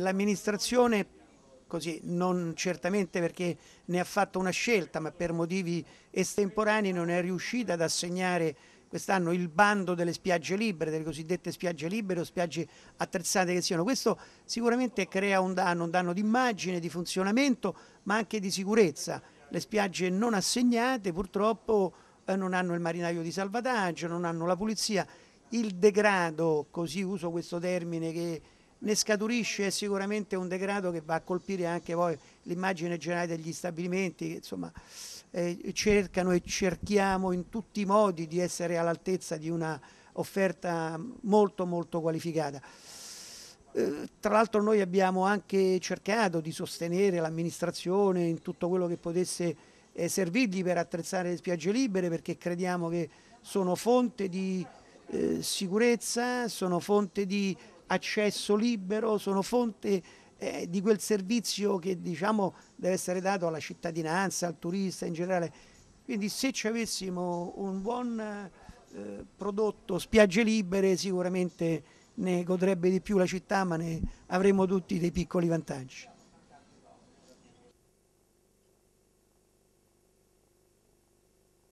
l'amministrazione, così non certamente perché ne ha fatto una scelta, ma per motivi estemporanei non è riuscita ad assegnare quest'anno il bando delle spiagge libere, delle cosiddette spiagge libere o spiagge attrezzate che siano. Questo sicuramente crea un danno, un danno di immagine, di funzionamento, ma anche di sicurezza. Le spiagge non assegnate purtroppo eh, non hanno il marinaio di salvataggio, non hanno la pulizia. Il degrado, così uso questo termine che ne scaturisce sicuramente un degrado che va a colpire anche poi l'immagine generale degli stabilimenti che insomma eh, cercano e cerchiamo in tutti i modi di essere all'altezza di una offerta molto molto qualificata. Eh, tra l'altro noi abbiamo anche cercato di sostenere l'amministrazione in tutto quello che potesse eh, servirgli per attrezzare le spiagge libere perché crediamo che sono fonte di eh, sicurezza, sono fonte di accesso libero, sono fonte eh, di quel servizio che diciamo deve essere dato alla cittadinanza, al turista in generale. Quindi se ci avessimo un buon eh, prodotto, spiagge libere, sicuramente ne godrebbe di più la città, ma ne avremmo tutti dei piccoli vantaggi.